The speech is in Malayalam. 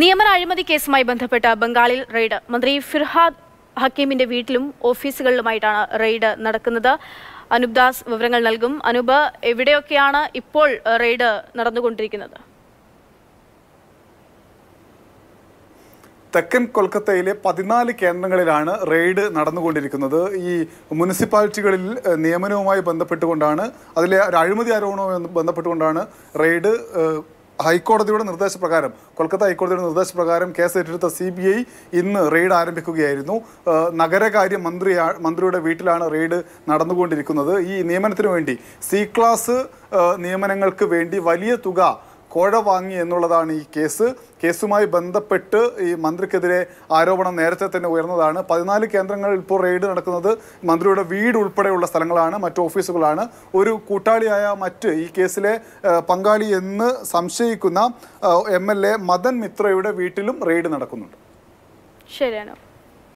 നിയമന അഴിമതി കേസുമായി ബന്ധപ്പെട്ട് ബംഗാളിൽ റെയ്ഡ് മന്ത്രി ഫിർഹാദ് ഹക്കീമിന്റെ വീട്ടിലും ഓഫീസുകളിലുമായിട്ടാണ് റെയ്ഡ് നടക്കുന്നത് അനൂപ് ദാസ് വിവരങ്ങൾ നൽകും അനൂപ് എവിടെയൊക്കെയാണ് ഇപ്പോൾ റെയ്ഡ് നടന്നുകൊണ്ടിരിക്കുന്നത് തെക്കൻ കൊൽക്കത്തയിലെ പതിനാല് കേന്ദ്രങ്ങളിലാണ് റെയ്ഡ് നടന്നുകൊണ്ടിരിക്കുന്നത് ഈ മുനിസിപ്പാലിറ്റികളിൽ നിയമനവുമായി ബന്ധപ്പെട്ടുകൊണ്ടാണ് അതിലെ ഒരു അഴിമതി ആരോപണവുമായി ബന്ധപ്പെട്ടുകൊണ്ടാണ് റെയ്ഡ് ഹൈക്കോടതിയുടെ നിർദ്ദേശപ്രകാരം കൊൽക്കത്ത ഹൈക്കോടതിയുടെ നിർദ്ദേശപ്രകാരം കേസ് ഏറ്റെടുത്ത സി ബി ഐ ഇന്ന് റെയ്ഡ് ആരംഭിക്കുകയായിരുന്നു നഗരകാര്യ മന്ത്രി മന്ത്രിയുടെ വീട്ടിലാണ് റെയ്ഡ് നടന്നുകൊണ്ടിരിക്കുന്നത് ഈ നിയമനത്തിനു വേണ്ടി സി ക്ലാസ് നിയമനങ്ങൾക്ക് വേണ്ടി വലിയ തുക കോഴ വാങ്ങി എന്നുള്ളതാണ് ഈ കേസ് കേസുമായി ബന്ധപ്പെട്ട് ഈ മന്ത്രിക്കെതിരെ ആരോപണം നേരത്തെ തന്നെ ഉയർന്നതാണ് പതിനാല് കേന്ദ്രങ്ങളിൽ ഇപ്പോൾ റെയ്ഡ് നടക്കുന്നത് മന്ത്രിയുടെ വീട് ഉൾപ്പെടെയുള്ള സ്ഥലങ്ങളാണ് മറ്റു ഓഫീസുകളാണ് ഒരു കൂട്ടാളിയായ മറ്റ് ഈ കേസിലെ പങ്കാളി എന്ന് സംശയിക്കുന്ന എം മദൻ മിത്രയുടെ വീട്ടിലും റെയ്ഡ് നടക്കുന്നുണ്ട് ശരിയാണ്